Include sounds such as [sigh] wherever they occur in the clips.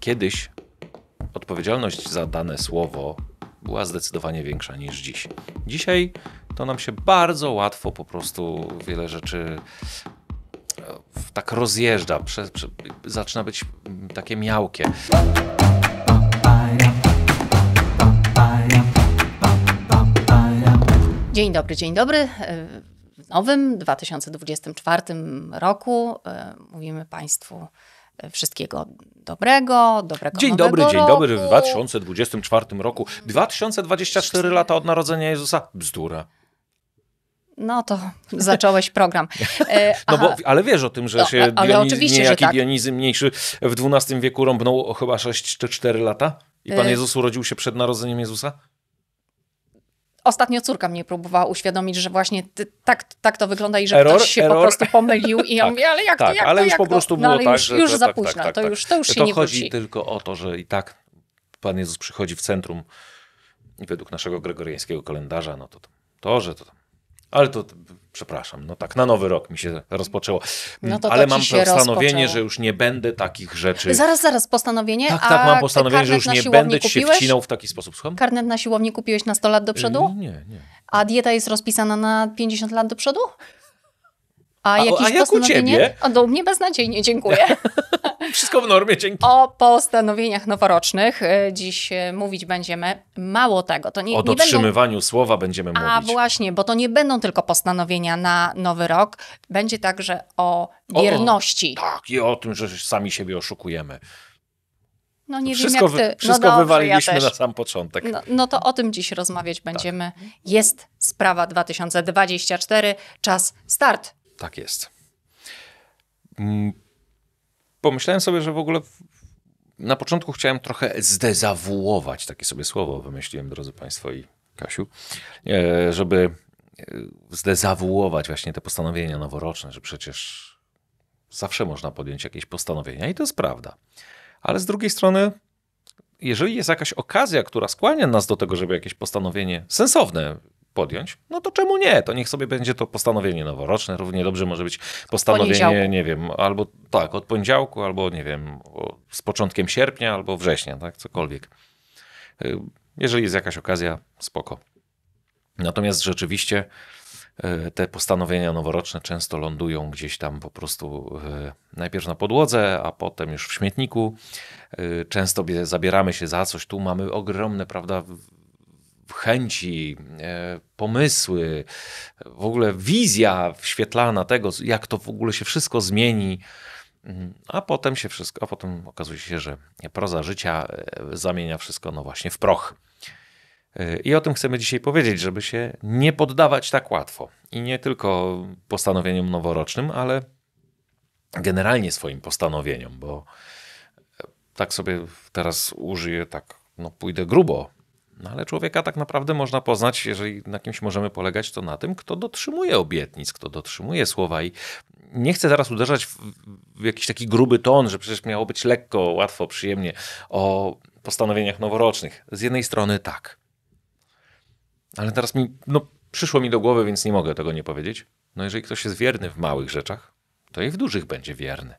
Kiedyś odpowiedzialność za dane słowo była zdecydowanie większa niż dziś. Dzisiaj to nam się bardzo łatwo po prostu wiele rzeczy e, tak rozjeżdża, prze, prze, zaczyna być mm, takie miałkie. Dzień dobry, dzień dobry. E, w nowym 2024 roku e, mówimy Państwu wszystkiego dobrego, dobrego Dzień dobry, roku. dzień dobry w 2024 roku. 2024 lata od narodzenia Jezusa? Bzdura. No to [laughs] zacząłeś program. [laughs] no bo, ale wiesz o tym, że się ale Dioniz, oczywiście, niejaki tak. Dionizy Mniejszy w XII wieku rąbnął chyba 6 czy 4 lata? I Pan y- Jezus urodził się przed narodzeniem Jezusa? Ostatnio córka mnie próbowała uświadomić, że właśnie ty, tak, tak to wygląda i że error, ktoś się error. po prostu pomylił i ja [laughs] tak, mówię, ale jak tak, to, jak ale to, już jak po prostu to? No, było tak, już, że już za tak, tak, późno, tak, to, tak. już, to już się to nie chodzi wróci. tylko o to, że i tak Pan Jezus przychodzi w centrum według naszego gregoriańskiego kalendarza, no to to, że to tam ale to przepraszam, no tak, na nowy rok mi się rozpoczęło. No to ale to mam postanowienie, rozpoczęło. że już nie będę takich rzeczy. Zaraz, zaraz, postanowienie. Tak, tak, mam postanowienie, że już nie będę ci się wcinał w taki sposób. Słucham? Karnet na siłowni kupiłeś na 100 lat do przodu? Nie, nie. A dieta jest rozpisana na 50 lat do przodu? A, a jakieś a jak postanowienie? A do mnie beznadziejnie, dziękuję. [laughs] Wszystko w normie, dzięki. O postanowieniach noworocznych y, dziś y, mówić będziemy. Mało tego, to nie O dotrzymywaniu nie będą... słowa będziemy mówić. A właśnie, bo to nie będą tylko postanowienia na nowy rok, będzie także o wierności. O, tak, i o tym, że sami siebie oszukujemy. No nie wszystko, wiem jak ty. No wszystko no dobrze, wywaliliśmy ja na sam początek. No, no, to o tym dziś rozmawiać tak. będziemy. Tak. Jest sprawa 2024, czas start. Tak jest. Mm, pomyślałem sobie, że w ogóle na początku chciałem trochę zdezawuować, takie sobie słowo wymyśliłem, drodzy Państwo i Kasiu, e, żeby e, zdezawuować właśnie te postanowienia noworoczne, że przecież zawsze można podjąć jakieś postanowienia i to jest prawda. Ale z drugiej strony, jeżeli jest jakaś okazja, która skłania nas do tego, żeby jakieś postanowienie sensowne podjąć, no to czemu nie? To niech sobie będzie to postanowienie noworoczne, równie dobrze może być postanowienie, nie wiem, albo tak, od poniedziałku, albo nie wiem, z początkiem sierpnia, albo września, tak, cokolwiek. Y, jeżeli jest jakaś okazja, spoko. Natomiast rzeczywiście y, te postanowienia noworoczne często lądują gdzieś tam po prostu y, najpierw na podłodze, a potem już w śmietniku. Często zabieramy się za coś, tu mamy ogromne, prawda, chęci, e, pomysły, w ogóle wizja wświetlana tego, jak to w ogóle się wszystko zmieni. Mm, a potem się wszystko, a potem okazuje się, że proza życia e, zamienia wszystko no właśnie w proch. E, I o tym chcemy dzisiaj powiedzieć, żeby się nie poddawać tak łatwo. I nie tylko postanowieniom noworocznym, ale generalnie swoim postanowieniom, bo tak sobie teraz użyję, tak no pójdę grubo, no ale człowieka tak naprawdę można poznać, jeżeli na kimś możemy polegać, to na tym, kto dotrzymuje obietnic, kto dotrzymuje słowa. I nie chcę teraz uderzać w, w jakiś taki gruby ton, że przecież miało być lekko, łatwo, przyjemnie o postanowieniach noworocznych. Z jednej strony tak. Ale teraz mi, no, przyszło mi do głowy, więc nie mogę tego nie powiedzieć. No jeżeli ktoś jest wierny w małych rzeczach, to i w dużych będzie wierny.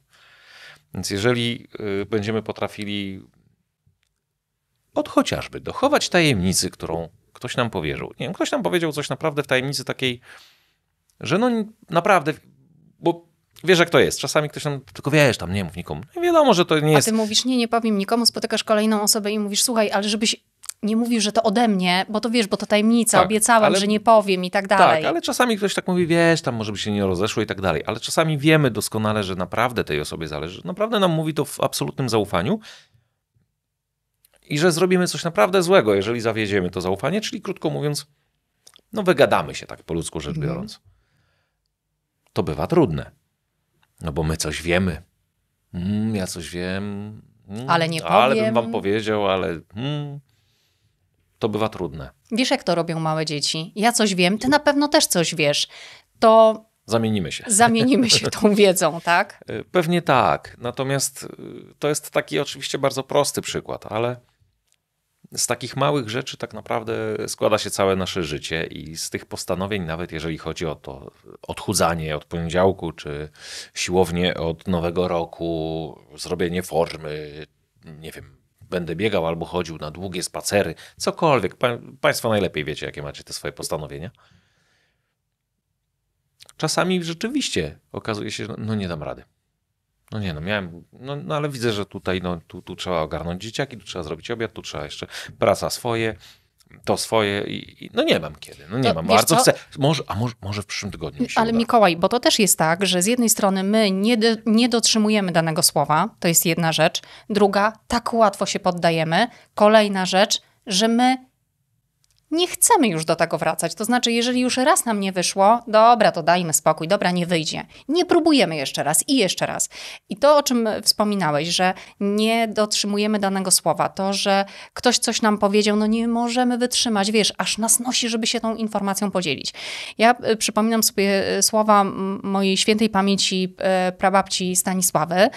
Więc jeżeli y, będziemy potrafili od chociażby dochować tajemnicy, którą ktoś nam powierzył. Nie wiem, ktoś nam powiedział coś naprawdę w tajemnicy takiej, że no naprawdę, bo wiesz jak to jest. Czasami ktoś nam tylko wiesz, tam nie mów nikomu. No wiadomo, że to nie jest... A ty mówisz, nie, nie powiem nikomu, spotykasz kolejną osobę i mówisz, słuchaj, ale żebyś nie mówił, że to ode mnie, bo to wiesz, bo to tajemnica, tak, ale... że nie powiem i tak, tak dalej. Tak, ale czasami ktoś tak mówi, wiesz, tam może by się nie rozeszło i tak dalej, ale czasami wiemy doskonale, że naprawdę tej osobie zależy. Naprawdę nam mówi to w absolutnym zaufaniu i że zrobimy coś naprawdę złego, jeżeli zawiedziemy to zaufanie, czyli krótko mówiąc, no wygadamy się tak po ludzku rzecz mhm. biorąc. To bywa trudne, no bo my coś wiemy. Mm, ja coś wiem. Mm, ale nie powiem. Ale bym wam powiedział, ale mm, to bywa trudne. Wiesz, jak to robią małe dzieci? Ja coś wiem, ty na pewno też coś wiesz. To. Zamienimy się. Zamienimy się [laughs] tą wiedzą, tak? E, pewnie tak. Natomiast y, to jest taki oczywiście bardzo prosty przykład, ale z takich małych rzeczy tak naprawdę składa się całe nasze życie i z tych postanowień, nawet jeżeli chodzi o to odchudzanie od poniedziałku, czy siłownie od nowego roku, zrobienie formy, nie wiem, będę biegał albo chodził na długie spacery, cokolwiek. Państwo najlepiej wiecie, jakie macie te swoje postanowienia. Czasami rzeczywiście okazuje się, że no nie dam rady. No nie, no miałem, no, no ale widzę, że tutaj no, tu, tu trzeba ogarnąć dzieciaki, tu trzeba zrobić obiad, tu trzeba jeszcze praca swoje, to swoje i, i no nie mam kiedy, no nie no, mam, bardzo chcę. Może, a może, może w przyszłym tygodniu Ale uda. Mikołaj, bo to też jest tak, że z jednej strony my nie, do, nie dotrzymujemy danego słowa, to jest jedna rzecz. Druga, tak łatwo się poddajemy. Kolejna rzecz, że my nie chcemy już do tego wracać. To znaczy, jeżeli już raz nam nie wyszło, dobra, to dajmy spokój, dobra, nie wyjdzie. Nie próbujemy jeszcze raz i jeszcze raz. I to, o czym wspominałeś, że nie dotrzymujemy danego słowa, to, że ktoś coś nam powiedział, no nie możemy wytrzymać, wiesz, aż nas nosi, żeby się tą informacją podzielić. Ja e, przypominam sobie e, słowa mojej świętej pamięci e, prababci Stanisławy,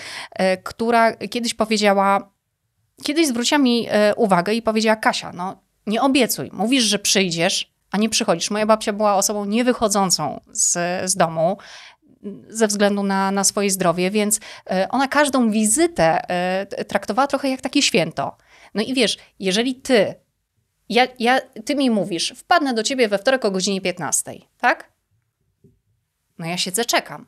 która kiedyś powiedziała, Kiedyś zwróciła mi uwagę i powiedziała: Kasia, no, nie obiecuj. Mówisz, że przyjdziesz, a nie przychodzisz. Moja babcia była osobą niewychodzącą z, z domu ze względu na, na swoje zdrowie, więc e, ona każdą wizytę e, traktowała trochę jak takie święto. No i wiesz, jeżeli ty, ja, ja, ty mi mówisz, wpadnę do ciebie we wtorek o godzinie 15, tak? No ja siedzę, czekam.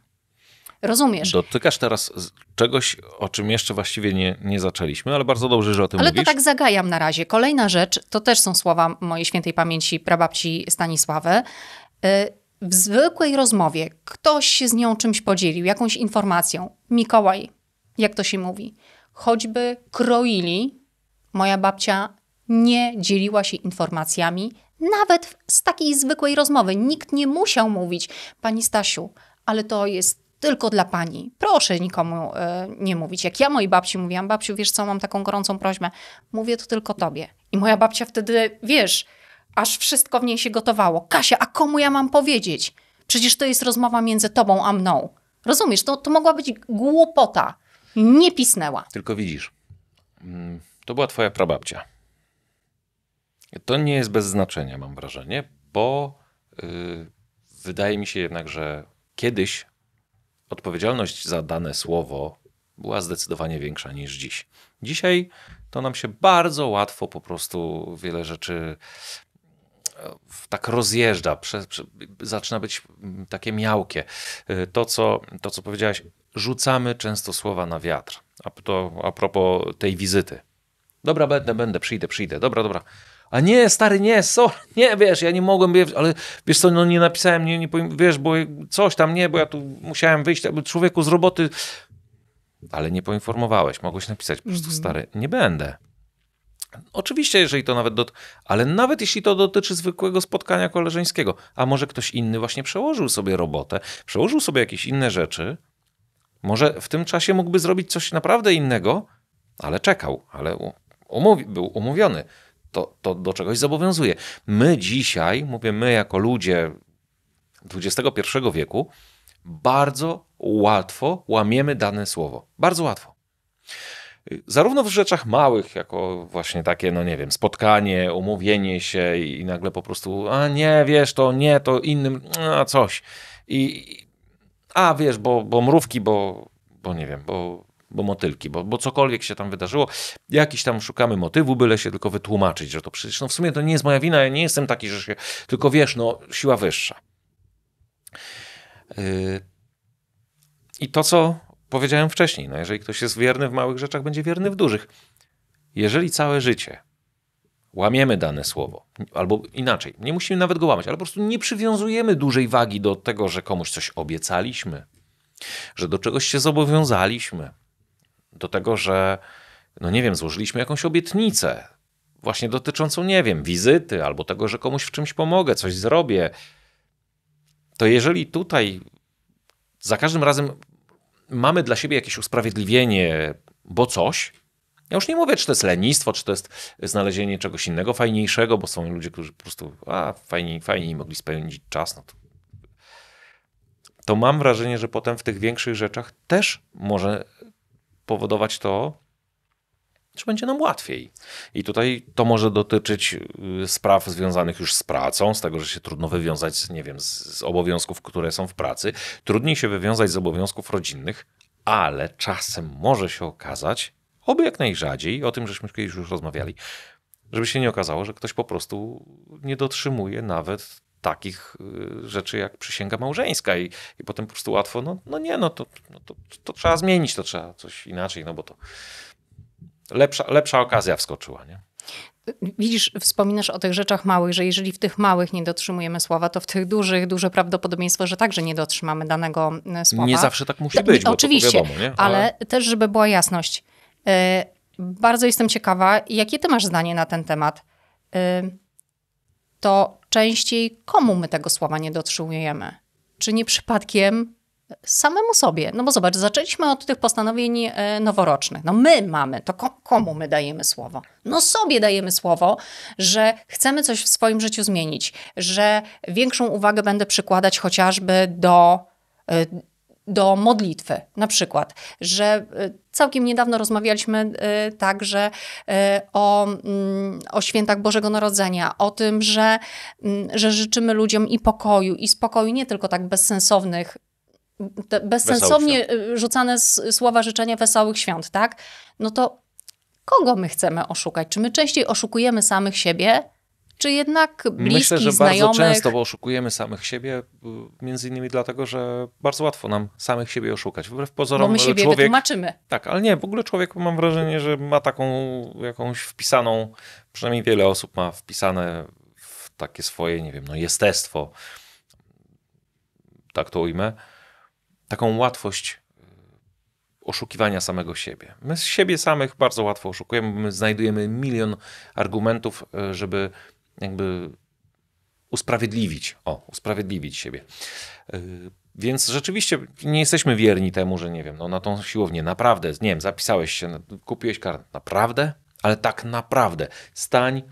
Rozumiesz. Dotykasz teraz czegoś, o czym jeszcze właściwie nie, nie zaczęliśmy, ale bardzo dobrze, że o tym ale mówisz. Ale to tak zagajam na razie. Kolejna rzecz, to też są słowa mojej świętej pamięci prababci Stanisławy. Y, w zwykłej rozmowie ktoś się z nią czymś podzielił, jakąś informacją. Mikołaj, jak to się mówi, choćby kroili, moja babcia nie dzieliła się informacjami, nawet z takiej zwykłej rozmowy. Nikt nie musiał mówić, pani Stasiu, ale to jest tylko dla pani. Proszę nikomu e, nie mówić. Jak ja mojej babci mówiłam, babciu, wiesz co, mam taką gorącą prośbę. Mówię to tylko tobie. I moja babcia wtedy, wiesz, aż wszystko w niej się gotowało. Kasia, a komu ja mam powiedzieć? Przecież to jest rozmowa między tobą a mną. Rozumiesz, to, to mogła być głupota. Nie pisnęła. Tylko widzisz, mm, to była twoja prababcia. To nie jest bez znaczenia, mam wrażenie, bo yy, wydaje mi się jednak, że kiedyś odpowiedzialność za dane słowo była zdecydowanie większa niż dziś. Dzisiaj to nam się bardzo łatwo po prostu wiele rzeczy e, tak rozjeżdża, prze, prze, zaczyna być mm, takie miałkie. E, to co, to, co powiedziałaś, rzucamy często słowa na wiatr. A, to, a propos tej wizyty. Dobra, będę, będę, przyjdę, przyjdę. Dobra, dobra. A nie, stary, nie, sorry, [laughs] nie, wiesz, ja nie mogłem, ale wiesz co, no nie napisałem, nie, nie wiesz, bo coś tam nie, bo ja tu musiałem wyjść, człowieku z roboty, ale nie poinformowałeś, mogłeś napisać, po prostu, mhm. stary, nie będę. Oczywiście, jeżeli to nawet, dot... ale nawet jeśli to dotyczy zwykłego spotkania koleżeńskiego, a może ktoś inny właśnie przełożył sobie robotę, przełożył sobie jakieś inne rzeczy, może w tym czasie mógłby zrobić coś naprawdę innego, ale czekał, ale umówi... był umówiony to, to do czegoś zobowiązuje. My dzisiaj, mówię my jako ludzie XXI wieku, bardzo łatwo łamiemy dane słowo. Bardzo łatwo. Zarówno w rzeczach małych, jako właśnie takie, no nie wiem, spotkanie, umówienie się i nagle po prostu, a nie, wiesz, to nie, to innym, a coś. I, a wiesz, bo, bo mrówki, bo, bo nie wiem, bo bo motylki, bo, bo cokolwiek się tam wydarzyło, jakiś tam szukamy motywu, byle się tylko wytłumaczyć, że to przecież, no w sumie to nie jest moja wina, ja nie jestem taki, że się, tylko wiesz, no siła wyższa. Yy. I to, co powiedziałem wcześniej, no jeżeli ktoś jest wierny w małych rzeczach, będzie wierny w dużych. Jeżeli całe życie łamiemy dane słowo, albo inaczej, nie musimy nawet go łamać, ale po prostu nie przywiązujemy dużej wagi do tego, że komuś coś obiecaliśmy, że do czegoś się zobowiązaliśmy, do tego, że, no nie wiem, złożyliśmy jakąś obietnicę, właśnie dotyczącą, nie wiem, wizyty albo tego, że komuś w czymś pomogę, coś zrobię, to jeżeli tutaj za każdym razem mamy dla siebie jakieś usprawiedliwienie, bo coś, ja już nie mówię, czy to jest lenistwo, czy to jest znalezienie czegoś innego fajniejszego, bo są ludzie, którzy po prostu, a fajniej, fajniej mogli spędzić czas, no to, to mam wrażenie, że potem w tych większych rzeczach też może powodować to, że będzie nam łatwiej. I tutaj to może dotyczyć y, spraw związanych już z pracą, z tego, że się trudno wywiązać, nie wiem, z, z obowiązków, które są w pracy. Trudniej się wywiązać z obowiązków rodzinnych, ale czasem może się okazać, oby jak najrzadziej, o tym żeśmy kiedyś już rozmawiali, żeby się nie okazało, że ktoś po prostu nie dotrzymuje nawet takich y, rzeczy jak przysięga małżeńska i, i potem po prostu łatwo, no, no nie, no, to, no to, to trzeba zmienić, to trzeba coś inaczej, no bo to lepsza, lepsza okazja wskoczyła, nie? Widzisz, wspominasz o tych rzeczach małych, że jeżeli w tych małych nie dotrzymujemy słowa, to w tych dużych duże prawdopodobieństwo, że także nie dotrzymamy danego e, słowa. Nie zawsze tak musi no, być, to, oczywiście, wiadomo, ale... ale... też, żeby była jasność. E, bardzo jestem ciekawa, jakie ty masz zdanie na ten temat. E, to częściej, komu my tego słowa nie dotrzymujemy? Czy nie przypadkiem samemu sobie? No bo zobacz, zaczęliśmy od tych postanowień e, noworocznych. No my mamy, to komu my dajemy słowo? No sobie dajemy słowo, że chcemy coś w swoim życiu zmienić, że większą uwagę będę przykładać chociażby do e, do modlitwy. Na przykład, że e, całkiem niedawno rozmawialiśmy e, także e, o, mm, o świętach Bożego Narodzenia, o tym, że, mm, że życzymy ludziom i pokoju, i spokoju, nie tylko tak bezsensownych bezsensownie rzucane słowa życzenia wesołych świąt, tak? No to kogo my chcemy oszukać? Czy my częściej oszukujemy samych siebie, czy jednak bliskich, Myślę, że znajomych? bardzo często, bo oszukujemy samych siebie, między innymi dlatego, że bardzo łatwo nam samych siebie oszukać. Wbrew pozorom bo my siebie człowiek... wytłumaczymy. Tak, ale nie, w ogóle człowiek mam wrażenie, że ma taką jakąś wpisaną, przynajmniej wiele osób ma wpisane w takie swoje, nie wiem, no jestestwo, tak to ujmę, taką łatwość y, oszukiwania samego siebie. My z siebie samych bardzo łatwo oszukujemy, my znajdujemy milion argumentów, y, żeby jakby usprawiedliwić, o, usprawiedliwić siebie. Y, więc rzeczywiście nie jesteśmy wierni temu, że nie wiem, no na tą siłownię naprawdę, nie wiem, zapisałeś się, kupiłeś kartę, naprawdę, ale tak naprawdę stań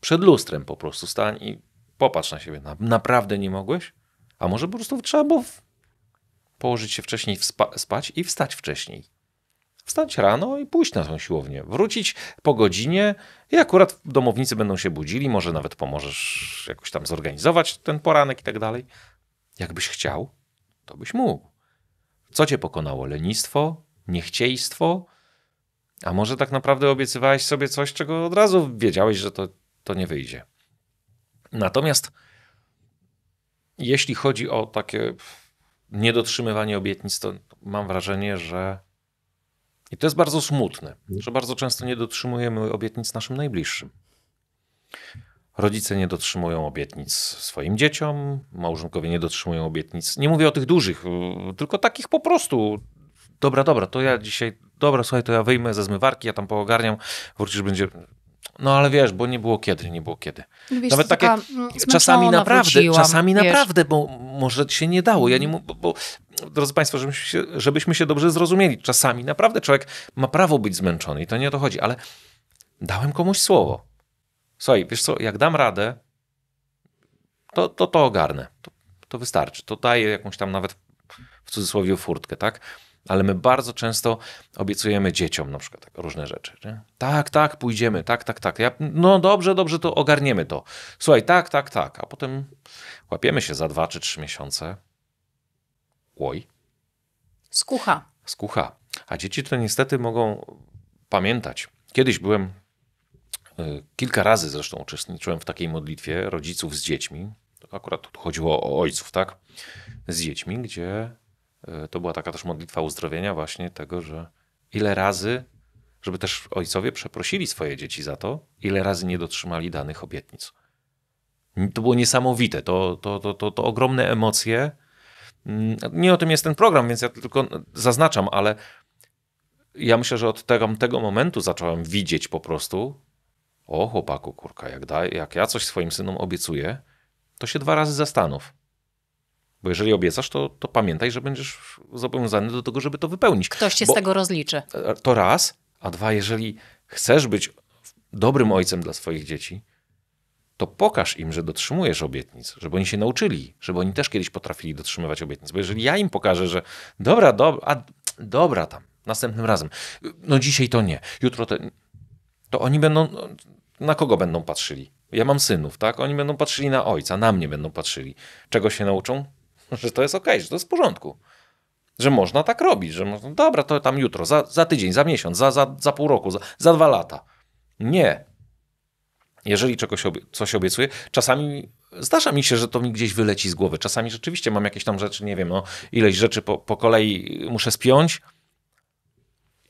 przed lustrem po prostu, stań i popatrz na siebie, naprawdę nie mogłeś? A może po prostu trzeba było położyć się wcześniej, spać i wstać wcześniej wstać rano i pójść na tą siłownię. Wrócić po godzinie i akurat domownicy będą się budzili, może nawet pomożesz jakoś tam zorganizować ten poranek i tak dalej. Jakbyś chciał, to byś mógł. Co cię pokonało? Lenistwo? Niechciejstwo? A może tak naprawdę obiecywałeś sobie coś, czego od razu wiedziałeś, że to, to nie wyjdzie. Natomiast jeśli chodzi o takie niedotrzymywanie obietnic, to mam wrażenie, że i to jest bardzo smutne, mm. że bardzo często nie dotrzymujemy obietnic naszym najbliższym. Rodzice nie dotrzymują obietnic swoim dzieciom, małżonkowie nie dotrzymują obietnic. Nie mówię o tych dużych, y, tylko takich po prostu. Dobra, dobra, to ja dzisiaj, dobra, słuchaj, to ja wyjmę ze zmywarki, ja tam poogarniam, wrócisz, będzie. No ale wiesz, bo nie było kiedy, nie było kiedy. Wiesz, Nawet takie mm, czasami naprawdę, wróciłam, czasami wiesz. naprawdę, bo może się nie dało. Ja nie bo, bo drodzy Państwo, żebyśmy się, żebyśmy się dobrze zrozumieli. Czasami naprawdę człowiek ma prawo być zmęczony i to nie o to chodzi, ale dałem komuś słowo. Słuchaj, wiesz co, jak dam radę, to to, to ogarnę. To, to wystarczy. To daje jakąś tam nawet w cudzysłowie furtkę, tak? Ale my bardzo często obiecujemy dzieciom na przykład tak różne rzeczy. Nie? Tak, tak, pójdziemy, tak, tak, tak. Ja, no dobrze, dobrze, to ogarniemy to. Słuchaj, tak, tak, tak. A potem łapiemy się za dwa czy trzy miesiące Łoj. Skucha. Skucha. A dzieci to niestety mogą pamiętać. Kiedyś byłem, e, kilka razy zresztą uczestniczyłem w takiej modlitwie rodziców z dziećmi. Akurat tu chodziło o ojców, tak? Z dziećmi, gdzie e, to była taka też modlitwa uzdrowienia, właśnie tego, że ile razy, żeby też ojcowie przeprosili swoje dzieci za to, ile razy nie dotrzymali danych obietnic. To było niesamowite, to, to, to, to, to ogromne emocje Mm, nie o tym jest ten program, więc ja tylko zaznaczam, ale ja myślę, że od tego, tego momentu zacząłem widzieć po prostu, o chłopaku, kurka, jak, da, jak ja coś swoim synom obiecuję, to się dwa razy zastanów. Bo jeżeli obiecasz, to, to pamiętaj, że będziesz zobowiązany do tego, żeby to wypełnić. Ktoś się Bo z tego rozliczy. E, to raz, a dwa, jeżeli chcesz być dobrym ojcem dla swoich dzieci, to pokaż im, że dotrzymujesz obietnic, żeby oni się nauczyli, żeby oni też kiedyś potrafili dotrzymywać obietnic. Bo jeżeli ja im pokażę, że dobra, dobra, a, dobra tam, następnym razem, no dzisiaj to nie, jutro to... To oni będą, na kogo będą patrzyli? Ja mam synów, tak? Oni będą patrzyli na ojca, na mnie będą patrzyli. Czego się nauczą? [laughs] Że to jest okej, okay, że to jest w porządku. Że można tak robić, że można, dobra, to tam jutro, za, za tydzień, za miesiąc, za, za, za pół roku, za, za dwa lata. Nie jeżeli czegoś obie coś obiecuję, czasami zdarza mi się, że to mi gdzieś wyleci z głowy. Czasami rzeczywiście mam jakieś tam rzeczy, nie wiem, no, ileś rzeczy po, po kolei muszę spiąć.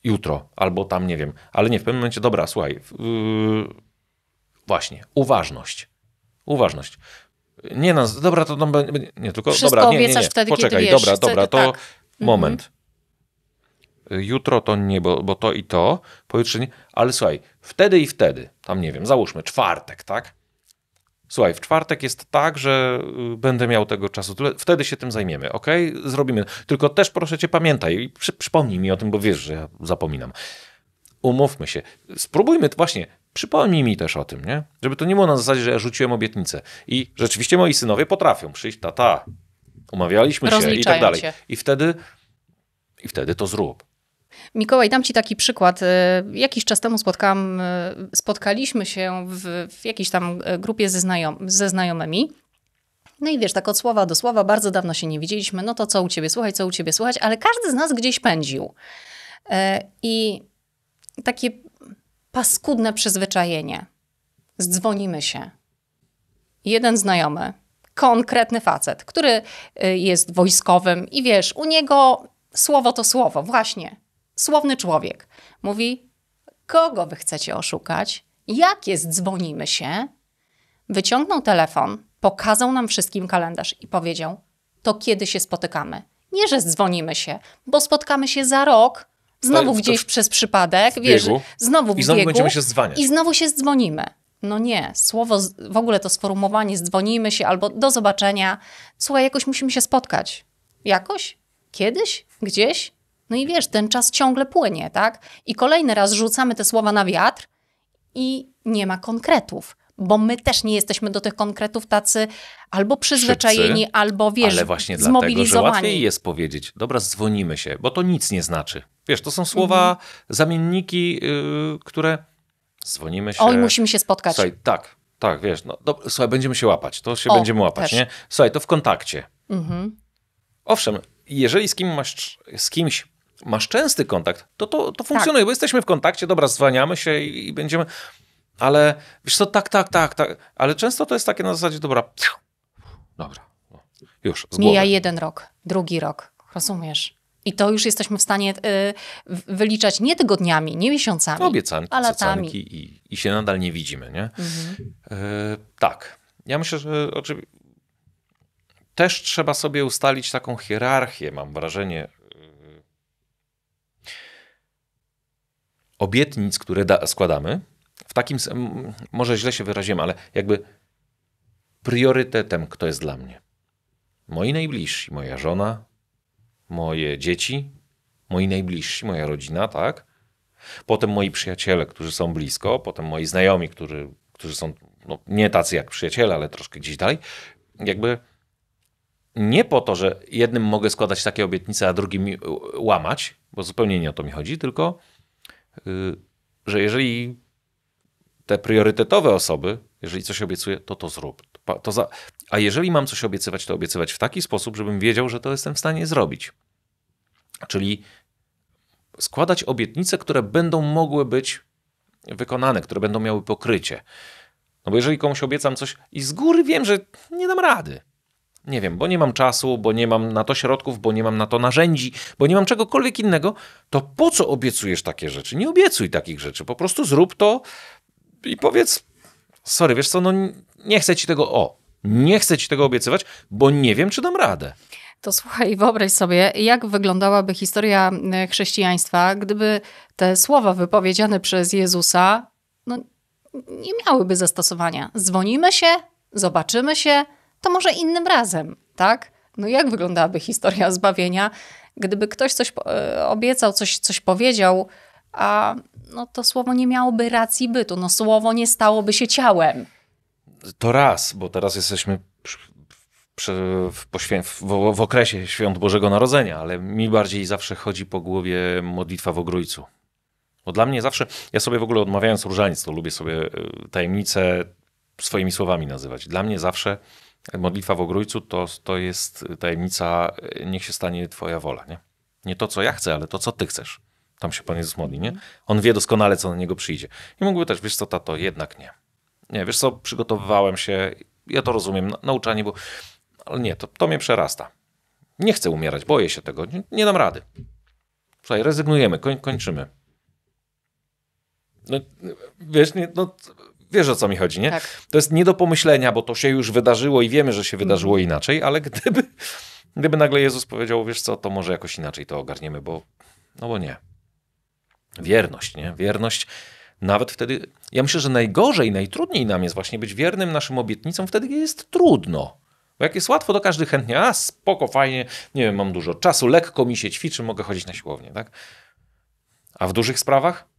Jutro, albo tam, nie wiem. Ale nie, w pewnym momencie, dobra, słuchaj, yy, właśnie, uważność. Uważność. Nie no, dobra, to nie, tylko, Wszystko dobra, nie, nie, nie, wtedy, poczekaj, dobra, wiesz, dobra, wtedy, to tak. Mhm. moment. Y, jutro to nie, bo, bo to i to, pojutrze nie, ale słuchaj, wtedy i wtedy, tam nie wiem, załóżmy czwartek, tak? Słuchaj, w czwartek jest tak, że y, będę miał tego czasu wtedy się tym zajmiemy, ok? Zrobimy. Tylko też proszę cię, pamiętaj i przy, przypomnij mi o tym, bo wiesz, że ja zapominam. Umówmy się. Spróbujmy, właśnie, przypomnij mi też o tym, nie? Żeby to nie było na zasadzie, że ja rzuciłem obietnicę. I rzeczywiście moi synowie potrafią przyjść, tata, umawialiśmy się i tak dalej. Się. I wtedy i wtedy to zrób. Mikołaj, dam Ci taki przykład. Y, jakiś czas temu spotkałam, y, spotkaliśmy się w, w jakiejś tam y, grupie ze, znajom, ze znajomymi. No i wiesz, tak od słowa do słowa, bardzo dawno się nie widzieliśmy, no to co u ciebie Słuchaj, co u ciebie Słuchaj, ale każdy z nas gdzieś pędził. I takie paskudne przyzwyczajenie. Zdzwonimy się. Jeden znajomy, konkretny facet, który jest wojskowym i wiesz, u niego słowo to słowo, właśnie słowny człowiek. Mówi, kogo wy chcecie oszukać? Jak jest, dzwonimy się? Wyciągnął telefon, pokazał nam wszystkim kalendarz i powiedział, to kiedy się spotykamy? Nie, że dzwonimy się, bo spotkamy się za rok, znowu gdzieś w, przez przypadek, w wiesz, znowu w I znowu biegu, będziemy się dzwaniać. I znowu się dzwonimy. No nie, słowo, w ogóle to sformułowanie dzwonimy się albo do zobaczenia. Słuchaj, jakoś musimy się spotkać. Jakoś? Kiedyś? Gdzieś? No i wiesz, ten czas ciągle płynie, tak? I kolejny raz rzucamy te słowa na wiatr i nie ma konkretów bo my też nie jesteśmy do tych konkretów tacy albo przyzwyczajeni, Szybcy, albo wiesz, ale właśnie dlatego, że łatwiej jest powiedzieć, dobra, dzwonimy się, bo to nic nie znaczy. Wiesz, to są słowa, mhm. zamienniki, yy, które dzwonimy się. Oj, musimy się spotkać. Słuchaj, tak, tak, wiesz, no, do, słuchaj, będziemy się łapać, to się o, będziemy łapać, też. nie? Słuchaj, to w kontakcie. Mhm. Owszem, jeżeli z, kim masz, z kimś masz częsty kontakt, to to, to tak. funkcjonuje, tak. bo jesteśmy w kontakcie, dobra, zwaniamy się i, i, będziemy, ale wiesz co, tak, tak, tak, tak, ale często to jest takie na zasadzie, dobra, pfiu, dobra, no, już, z głowy. Mija jeden rok, drugi rok, rozumiesz? I to już jesteśmy w stanie y, wyliczać nie tygodniami, nie miesiącami, Obiecanki, a latami. I, I się nadal nie widzimy, nie? Mhm. Y, tak. Ja myślę, że oczywiście też trzeba sobie ustalić taką hierarchię, mam wrażenie, obietnic, które da, składamy, w takim, może źle się wyraziłem, ale jakby priorytetem, kto jest dla mnie. Moi najbliżsi, moja żona, moje dzieci, moi najbliżsi, moja rodzina, tak? Potem moi przyjaciele, którzy są blisko, potem moi znajomi, którzy, którzy są no, nie tacy jak przyjaciele, ale troszkę gdzieś dalej. Jakby nie po to, że jednym mogę składać takie obietnice, a drugim łamać, bo zupełnie nie o to mi chodzi, tylko Y, że jeżeli te priorytetowe osoby, jeżeli coś obiecuję, to to zrób. To za... A jeżeli mam coś obiecywać, to obiecywać w taki sposób, żebym wiedział, że to jestem w stanie zrobić. Czyli składać obietnice, które będą mogły być wykonane, które będą miały pokrycie. No bo jeżeli komuś obiecam coś i z góry wiem, że nie dam rady, nie wiem, bo nie mam czasu, bo nie mam na to środków, bo nie mam na to narzędzi, bo nie mam czegokolwiek innego, to po co obiecujesz takie rzeczy? Nie obiecuj takich rzeczy, po prostu zrób to i powiedz, sorry, wiesz co, no nie chcę ci tego, o, nie chcę ci tego obiecywać, bo nie wiem, czy dam radę. To słuchaj, wyobraź sobie, jak wyglądałaby historia e, chrześcijaństwa, gdyby te słowa wypowiedziane przez Jezusa no, nie miałyby zastosowania. Dzwonimy się, zobaczymy się, to może innym razem, tak? No jak wyglądałaby historia zbawienia, gdyby ktoś coś e, obiecał, coś, coś powiedział, a no to słowo nie miałoby racji bytu, no słowo nie stałoby się ciałem. To raz, bo teraz jesteśmy w, w, w, okresie świąt Bożego Narodzenia, ale mi bardziej zawsze chodzi po głowie modlitwa w ogrójcu. Bo dla mnie zawsze, ja sobie w ogóle odmawiając różaniec, to lubię sobie e, tajemnice swoimi słowami nazywać. Dla mnie zawsze Modlitwa w Ogrójcu to, to jest tajemnica, niech się stanie twoja wola, nie? Nie to, co ja chcę, ale to, co ty chcesz. Tam się Pan Jezus modli, nie? Mhm. On wie doskonale, co na niego przyjdzie. I mógłby też, wiesz co, tato, jednak nie. Nie, wiesz co, przygotowywałem się, ja to rozumiem, nauczanie, bo... Ale nie, to, to mnie przerasta. Nie chcę umierać, boję się tego, nie, nie dam rady. Słuchaj, rezygnujemy, koń, kończymy. No, wiesz, nie, no, Wiesz o co mi chodzi, nie? Tak. To jest nie do pomyślenia, bo to się już wydarzyło i wiemy, że się wydarzyło mhm. inaczej, ale gdyby, gdyby nagle Jezus powiedział, wiesz co, to może jakoś inaczej to ogarniemy, bo no bo nie. Wierność, nie? Wierność nawet wtedy. Ja myślę, że najgorzej, najtrudniej nam jest właśnie być wiernym naszym obietnicom wtedy, jest trudno. Bo jak jest łatwo, to każdy chętnie, a spoko, fajnie, nie wiem, mam dużo czasu, lekko mi się ćwiczy, mogę chodzić na siłownię, tak? A w dużych sprawach?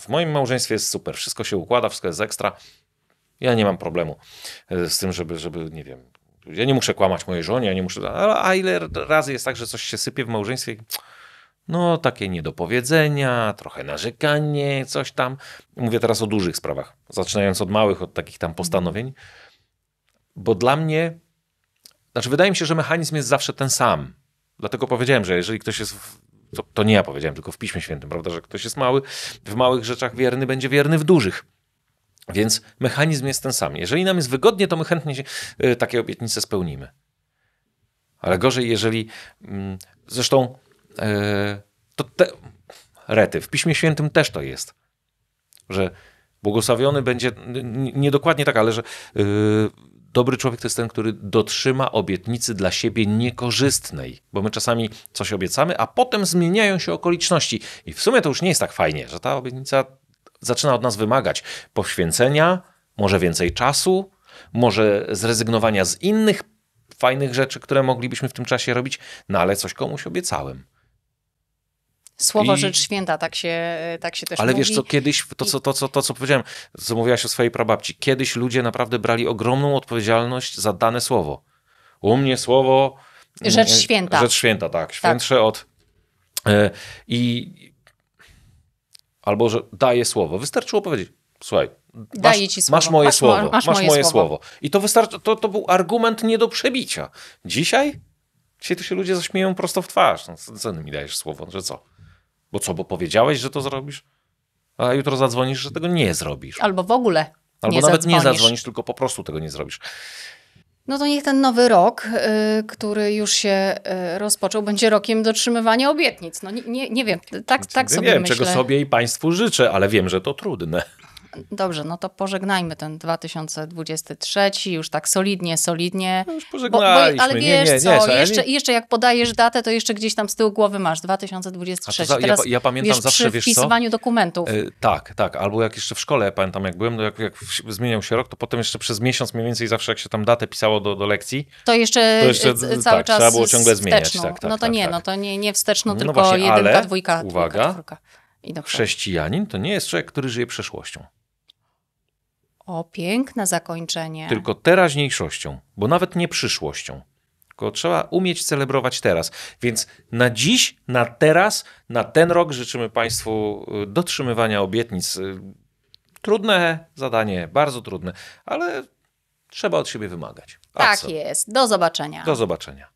w moim małżeństwie jest super, wszystko się układa, wszystko jest ekstra. Ja nie mam problemu e, z tym, żeby, żeby nie wiem, ja nie muszę kłamać mojej żonie, ja nie muszę. A ile razy jest tak, że coś się sypie w małżeństwie? No, takie niedopowiedzenia, trochę narzekanie, coś tam. Mówię teraz o dużych sprawach, zaczynając od małych, od takich tam postanowień. Bo dla mnie, znaczy, wydaje mi się, że mechanizm jest zawsze ten sam. Dlatego powiedziałem, że jeżeli ktoś jest w to, to nie ja powiedziałem, tylko w Piśmie Świętym, prawda, że ktoś jest mały, w małych rzeczach wierny będzie wierny w dużych. Więc mechanizm jest ten sam. Jeżeli nam jest wygodnie, to my chętnie się, y, takie obietnice spełnimy. Ale gorzej, jeżeli. Mm, zresztą y, to te, rety. W Piśmie Świętym też to jest. Że błogosławiony będzie, niedokładnie nie tak, ale że y, Dobry człowiek to jest ten, który dotrzyma obietnicy dla siebie niekorzystnej, bo my czasami coś obiecamy, a potem zmieniają się okoliczności. I w sumie to już nie jest tak fajnie, że ta obietnica zaczyna od nas wymagać poświęcenia, może więcej czasu, może zrezygnowania z innych fajnych rzeczy, które moglibyśmy w tym czasie robić, no ale coś komuś obiecałem. Słowo I... rzecz święta, tak się, e, tak się też Ale mówi. wiesz co, kiedyś, to co, to, co, to co powiedziałem, co mówiłaś o swojej prababci, kiedyś ludzie naprawdę brali ogromną odpowiedzialność za dane słowo. U mnie słowo... Rzecz e, święta. Rzecz święta, tak. tak. Świętsze tak. od... E, I... Albo, że daje słowo. Wystarczyło powiedzieć, słuchaj, Masz, Daję ci słowo. Masz moje masz, słowo. Masz, masz moje, słowo. słowo. I to wystarczy, to, to był argument nie do przebicia. Dzisiaj? Dzisiaj to się ludzie zaśmieją prosto w twarz. No, co mi dajesz słowo, no, że co? Bo co, bo powiedziałeś, że to zrobisz, a jutro zadzwonisz, że tego nie zrobisz. Albo w ogóle. Albo nie nawet zadzwonisz. nie zadzwonisz, tylko po prostu tego nie zrobisz. No to niech ten nowy rok, y, który już się y, rozpoczął, będzie rokiem dotrzymywania obietnic. No nie, nie, nie wiem, tak, znaczy, tak nie sobie wiem, myślę. czego sobie i Państwu życzę, ale wiem, że to trudne. Dobrze, no to pożegnajmy ten 2023 już tak solidnie, solidnie. No już pożegnajmy ale wiesz nie, nie, co, nie, jeszcze, nie... jeszcze jak podajesz datę, to jeszcze gdzieś tam z tyłu głowy masz 2023. Za, Teraz, ja, ja pamiętam wiesz, zawsze, przy wiesz co? dokumentów. Yy, tak, tak, albo jak jeszcze w szkole, ja pamiętam jak byłem, no jak, jak zmieniał się rok, to potem jeszcze przez miesiąc mniej więcej zawsze jak się tam datę pisało do, do lekcji. To jeszcze, to jeszcze y, cały tak, czas trzeba było ciągle zmieniać. Tak, tak, no to tak, nie, tak. no to nie, nie wsteczno, no tylko właśnie, jedynka, ale, dwójka, uwaga, dwójka, Chrześcijanin to nie jest człowiek, który żyje przeszłością. O, piękne zakończenie. Tylko teraźniejszością, bo nawet nie przyszłością. Tylko trzeba umieć celebrować teraz. Więc na dziś, na teraz, na ten rok życzymy Państwu y, dotrzymywania obietnic. Y, trudne zadanie, bardzo trudne, ale trzeba od siebie wymagać. A tak co? jest. Do zobaczenia. Do zobaczenia.